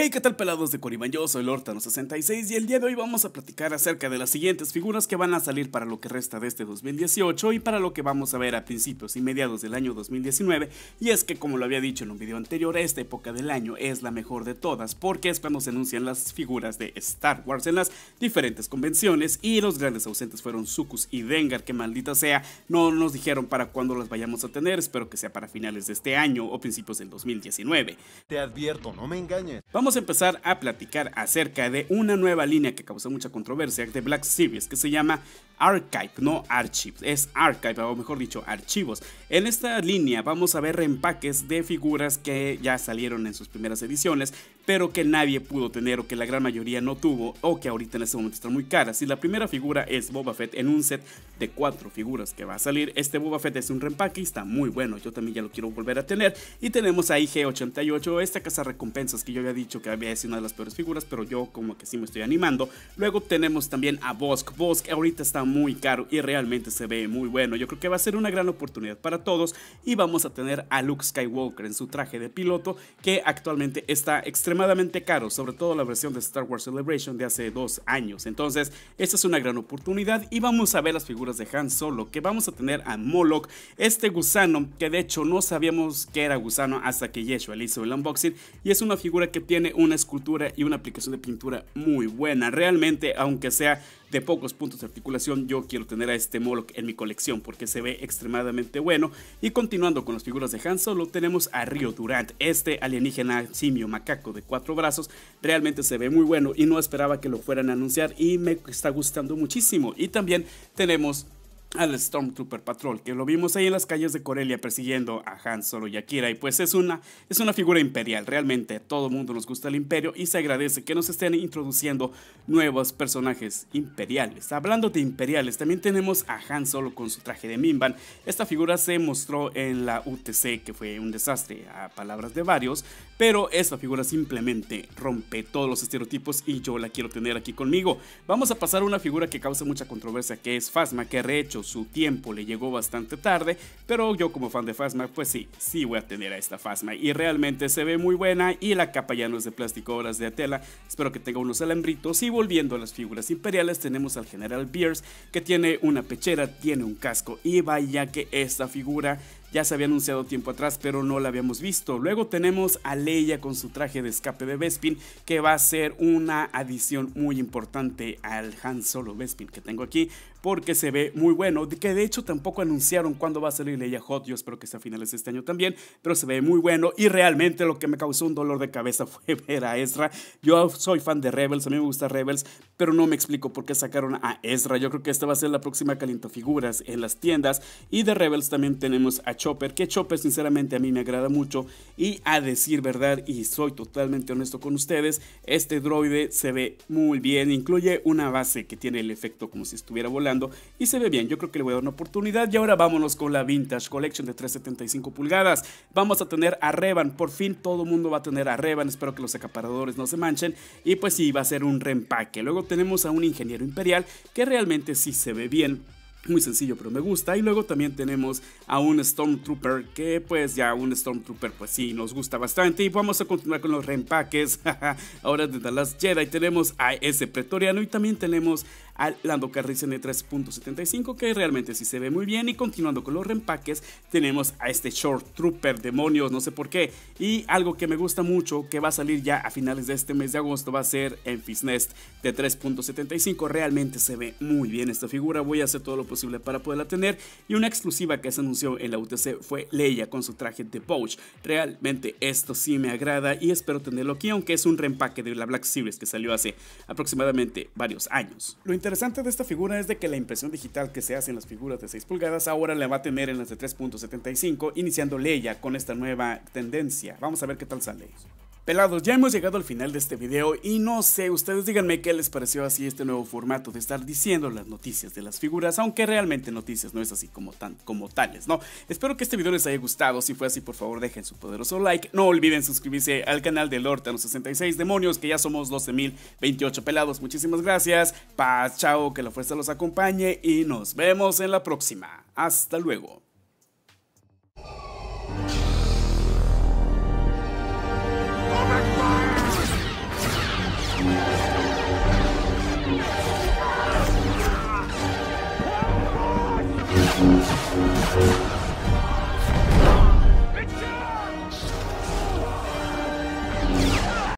Hey, ¿qué tal pelados de Coriban? Yo soy Lortano66 y el día de hoy vamos a platicar acerca de las siguientes figuras que van a salir para lo que resta de este 2018 y para lo que vamos a ver a principios y mediados del año 2019. Y es que como lo había dicho en un video anterior, esta época del año es la mejor de todas porque es cuando se anuncian las figuras de Star Wars en las diferentes convenciones y los grandes ausentes fueron Sucus y Dengar, que maldita sea, no nos dijeron para cuándo las vayamos a tener, espero que sea para finales de este año o principios del 2019. Te advierto, no me engañes vamos a empezar a platicar acerca de una nueva línea que causó mucha controversia de Black Series que se llama Archive, no Archive, es Archive, o mejor dicho, archivos. En esta línea vamos a ver reempaques de figuras que ya salieron en sus primeras ediciones, pero que nadie pudo tener o que la gran mayoría no tuvo o que ahorita en ese momento está muy caras. Si la primera figura es Boba Fett en un set de cuatro figuras que va a salir, este Boba Fett es un reempaque y está muy bueno. Yo también ya lo quiero volver a tener. Y tenemos a ig 88 esta casa recompensas que yo había dicho que había sido una de las peores figuras, pero yo como que sí me estoy animando. Luego tenemos también a Bosk. Bosk ahorita está muy caro y realmente se ve muy bueno. Yo creo que va a ser una gran oportunidad para todos y vamos a tener a Luke Skywalker en su traje de piloto que actualmente está extremadamente extremadamente caro, sobre todo la versión de Star Wars Celebration de hace dos años. Entonces, esta es una gran oportunidad y vamos a ver las figuras de Han Solo, que vamos a tener a Moloch, este gusano, que de hecho no sabíamos que era gusano hasta que Yeshua hizo el unboxing, y es una figura que tiene una escultura y una aplicación de pintura muy buena. Realmente, aunque sea de pocos puntos de articulación, yo quiero tener a este Moloch en mi colección porque se ve extremadamente bueno. Y continuando con las figuras de Han Solo, tenemos a Rio Durant, este alienígena simio macaco de cuatro brazos, realmente se ve muy bueno y no esperaba que lo fueran a anunciar y me está gustando muchísimo. Y también tenemos al Stormtrooper Patrol, que lo vimos ahí en las calles de Corelia persiguiendo a Han Solo y a Y pues es una, es una figura imperial, realmente a todo mundo nos gusta el imperio y se agradece que nos estén introduciendo nuevos personajes imperiales. Hablando de imperiales, también tenemos a Han Solo con su traje de Mimban. Esta figura se mostró en la UTC, que fue un desastre a palabras de varios, pero esta figura simplemente rompe todos los estereotipos y yo la quiero tener aquí conmigo. Vamos a pasar a una figura que causa mucha controversia, que es Phasma, que hecho su tiempo le llegó bastante tarde, pero yo como fan de Fasma, pues sí, sí voy a tener a esta Fasma. y realmente se ve muy buena y la capa ya no es de plástico, ahora es de tela, espero que tenga unos alambritos y volviendo a las figuras imperiales tenemos al general Beers que tiene una pechera, tiene un casco y vaya que esta figura ya se había anunciado tiempo atrás, pero no la habíamos visto. Luego tenemos a Leia con su traje de escape de Bespin, que va a ser una adición muy importante al Han Solo Bespin que tengo aquí, porque se ve muy bueno. Que de hecho tampoco anunciaron cuándo va a salir Leia Hot, yo espero que sea a finales de este año también, pero se ve muy bueno. Y realmente lo que me causó un dolor de cabeza fue ver a Ezra. Yo soy fan de Rebels, a mí me gusta Rebels, pero no me explico por qué sacaron a Ezra. Yo creo que esta va a ser la próxima figuras en las tiendas. Y de Rebels también tenemos a Chopper, que Chopper sinceramente a mí me agrada mucho y a decir verdad y soy totalmente honesto con ustedes, este droide se ve muy bien, incluye una base que tiene el efecto como si estuviera volando y se ve bien, yo creo que le voy a dar una oportunidad y ahora vámonos con la Vintage Collection de 375 pulgadas, vamos a tener a Revan, por fin todo el mundo va a tener a Revan, espero que los acaparadores no se manchen y pues sí, va a ser un reempaque, luego tenemos a un ingeniero imperial que realmente sí se ve bien muy sencillo pero me gusta y luego también tenemos a un Stormtrooper que pues ya un Stormtrooper pues sí nos gusta bastante y vamos a continuar con los reempaques ahora de The Last Jedi tenemos a ese pretoriano y también tenemos al Landocarris de 375 que realmente sí se ve muy bien y continuando con los reempaques tenemos a este Short Trooper demonios, no sé por qué y algo que me gusta mucho que va a salir ya a finales de este mes de agosto va a ser En Nest de 3.75 realmente se ve muy bien esta figura, voy a hacer todo lo posible para poderla tener y una exclusiva que se anunció en la UTC fue Leia con su traje de pouch, realmente esto sí me agrada y espero tenerlo aquí aunque es un reempaque de la Black Series que salió hace aproximadamente varios años. Lo interesante de esta figura es de que la impresión digital que se hace en las figuras de 6 pulgadas ahora la va a tener en las de 3.75, iniciándole ella con esta nueva tendencia. Vamos a ver qué tal sale. Pelados, ya hemos llegado al final de este video y no sé, ustedes díganme qué les pareció así este nuevo formato de estar diciendo las noticias de las figuras, aunque realmente noticias no es así como, tan, como tales, ¿no? Espero que este video les haya gustado, si fue así por favor dejen su poderoso like, no olviden suscribirse al canal de los 66 Demonios, que ya somos 12.028 pelados, muchísimas gracias, paz, chao, que la fuerza los acompañe y nos vemos en la próxima, hasta luego. Thank you.